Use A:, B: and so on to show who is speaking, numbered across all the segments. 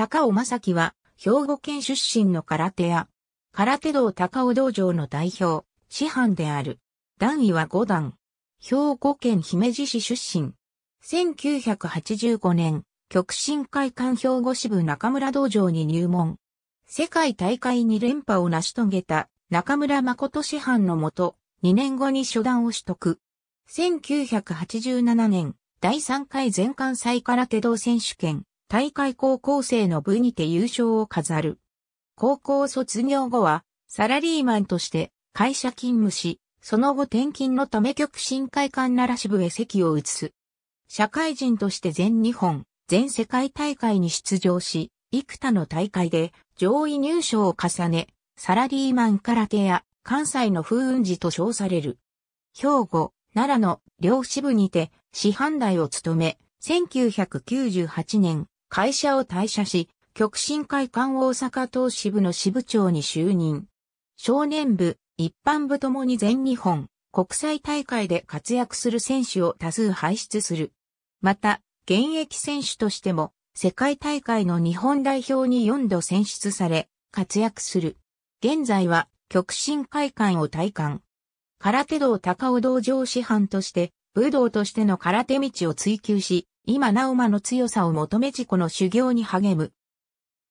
A: 高尾正樹は、兵庫県出身の空手屋。空手道高尾道場の代表、師範である。段位は5段。兵庫県姫路市出身。1985年、極真会館兵庫支部中村道場に入門。世界大会に連覇を成し遂げた中村誠師範のもと、2年後に初段を取得。1987年、第3回全館祭空手道選手権、大会高校生の部にて優勝を飾る。高校卒業後は、サラリーマンとして会社勤務し、その後転勤のため極新会館奈良支部へ席を移す。社会人として全日本、全世界大会に出場し、幾多の大会で上位入賞を重ね、サラリーマン空手や関西の風雲児と称される。兵庫、奈良の両支部にて師範代を務め、1998年会社を退社し、極真会館大阪東支部の支部長に就任。少年部、一般部ともに全日本、国際大会で活躍する選手を多数輩出する。また、現役選手としても、世界大会の日本代表に4度選出され、活躍する。現在は、極真会館を体感。空手道高尾道場師範として、武道としての空手道を追求し、今なお間の強さを求め自己の修行に励む。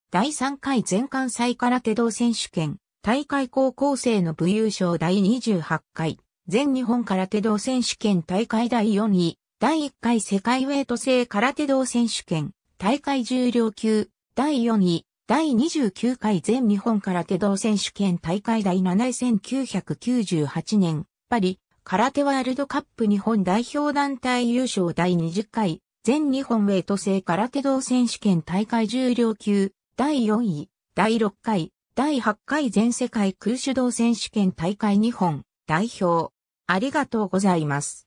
A: 第3回全関西空手道選手権、大会高校生の部優勝第28回、全日本空手道選手権大会第4位、第1回世界ウェイト制空手道選手権、大会重量級、第4位、第29回全日本空手道選手権大会第7位1998年、パリ、空手ワールドカップ日本代表団体優勝第20回、全日本ウェイト制空手道選手権大会重量級、第4位、第6回、第8回全世界空手道選手権大会日本代表。ありがとうございます。